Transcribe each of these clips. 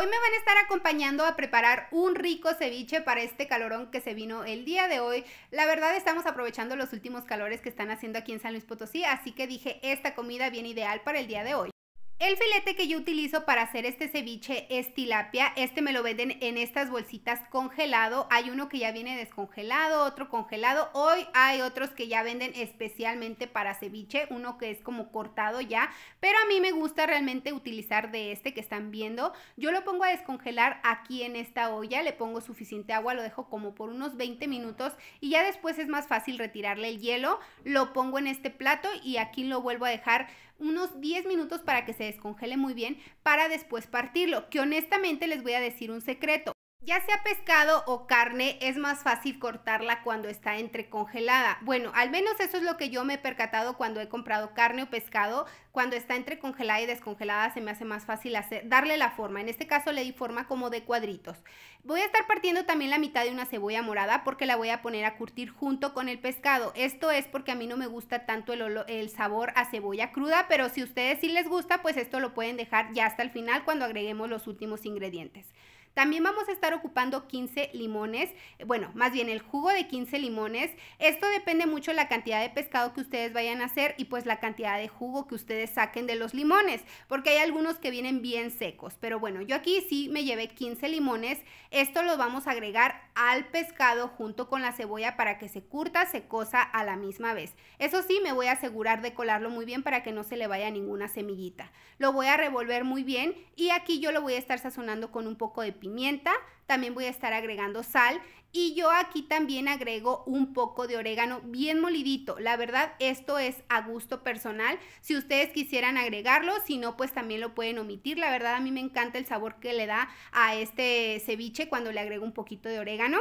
Hoy me van a estar acompañando a preparar un rico ceviche para este calorón que se vino el día de hoy. La verdad estamos aprovechando los últimos calores que están haciendo aquí en San Luis Potosí, así que dije, esta comida bien ideal para el día de hoy. El filete que yo utilizo para hacer este ceviche es tilapia. Este me lo venden en estas bolsitas congelado. Hay uno que ya viene descongelado, otro congelado. Hoy hay otros que ya venden especialmente para ceviche, uno que es como cortado ya. Pero a mí me gusta realmente utilizar de este que están viendo. Yo lo pongo a descongelar aquí en esta olla. Le pongo suficiente agua, lo dejo como por unos 20 minutos y ya después es más fácil retirarle el hielo. Lo pongo en este plato y aquí lo vuelvo a dejar unos 10 minutos para que se descongele muy bien para después partirlo, que honestamente les voy a decir un secreto. Ya sea pescado o carne, es más fácil cortarla cuando está entre congelada Bueno, al menos eso es lo que yo me he percatado cuando he comprado carne o pescado. Cuando está entre congelada y descongelada se me hace más fácil darle la forma. En este caso le di forma como de cuadritos. Voy a estar partiendo también la mitad de una cebolla morada porque la voy a poner a curtir junto con el pescado. Esto es porque a mí no me gusta tanto el, el sabor a cebolla cruda, pero si a ustedes sí les gusta, pues esto lo pueden dejar ya hasta el final cuando agreguemos los últimos ingredientes. También vamos a estar ocupando 15 limones, bueno, más bien el jugo de 15 limones. Esto depende mucho de la cantidad de pescado que ustedes vayan a hacer y pues la cantidad de jugo que ustedes saquen de los limones, porque hay algunos que vienen bien secos. Pero bueno, yo aquí sí me llevé 15 limones. Esto lo vamos a agregar al pescado junto con la cebolla para que se curta, se cosa a la misma vez. Eso sí, me voy a asegurar de colarlo muy bien para que no se le vaya ninguna semillita. Lo voy a revolver muy bien y aquí yo lo voy a estar sazonando con un poco de pimienta pimienta, también voy a estar agregando sal y yo aquí también agrego un poco de orégano bien molidito. La verdad, esto es a gusto personal. Si ustedes quisieran agregarlo, si no, pues también lo pueden omitir. La verdad, a mí me encanta el sabor que le da a este ceviche cuando le agrego un poquito de orégano.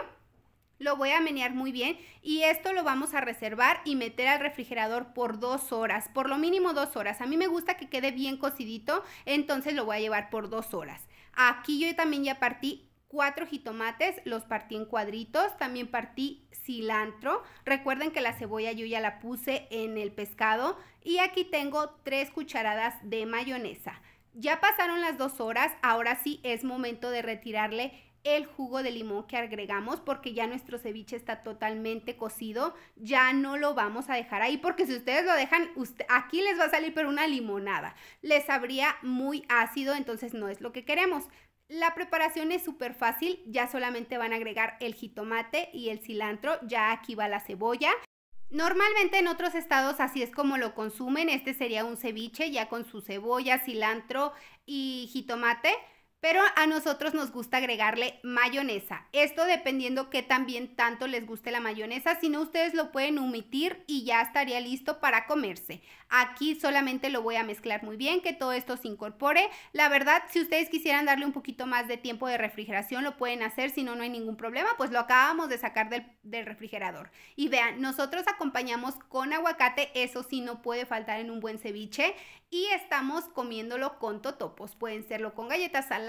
Lo voy a menear muy bien y esto lo vamos a reservar y meter al refrigerador por dos horas, por lo mínimo dos horas. A mí me gusta que quede bien cocidito, entonces lo voy a llevar por dos horas. Aquí yo también ya partí cuatro jitomates, los partí en cuadritos, también partí cilantro. Recuerden que la cebolla yo ya la puse en el pescado y aquí tengo tres cucharadas de mayonesa. Ya pasaron las dos horas, ahora sí es momento de retirarle el jugo de limón que agregamos porque ya nuestro ceviche está totalmente cocido, ya no lo vamos a dejar ahí porque si ustedes lo dejan, aquí les va a salir pero una limonada, les sabría muy ácido, entonces no es lo que queremos. La preparación es súper fácil, ya solamente van a agregar el jitomate y el cilantro, ya aquí va la cebolla. Normalmente en otros estados así es como lo consumen, este sería un ceviche ya con su cebolla, cilantro y jitomate. Pero a nosotros nos gusta agregarle mayonesa. Esto dependiendo que también tanto les guste la mayonesa. Si no, ustedes lo pueden omitir y ya estaría listo para comerse. Aquí solamente lo voy a mezclar muy bien, que todo esto se incorpore. La verdad, si ustedes quisieran darle un poquito más de tiempo de refrigeración, lo pueden hacer. Si no, no hay ningún problema, pues lo acabamos de sacar del, refrigerador. Y vean, nosotros acompañamos con aguacate. Eso sí, no puede faltar en un buen ceviche. Y estamos comiéndolo con totopos. Pueden serlo con galletas saladas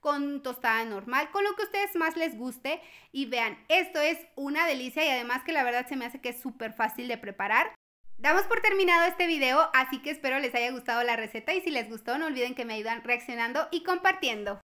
con tostada normal, con lo que a ustedes más les guste. Y vean, esto es una delicia y además que la verdad se me hace que es súper fácil de preparar. Damos por terminado este video, así que espero les haya gustado la receta y si les gustó no olviden que me ayudan reaccionando y compartiendo.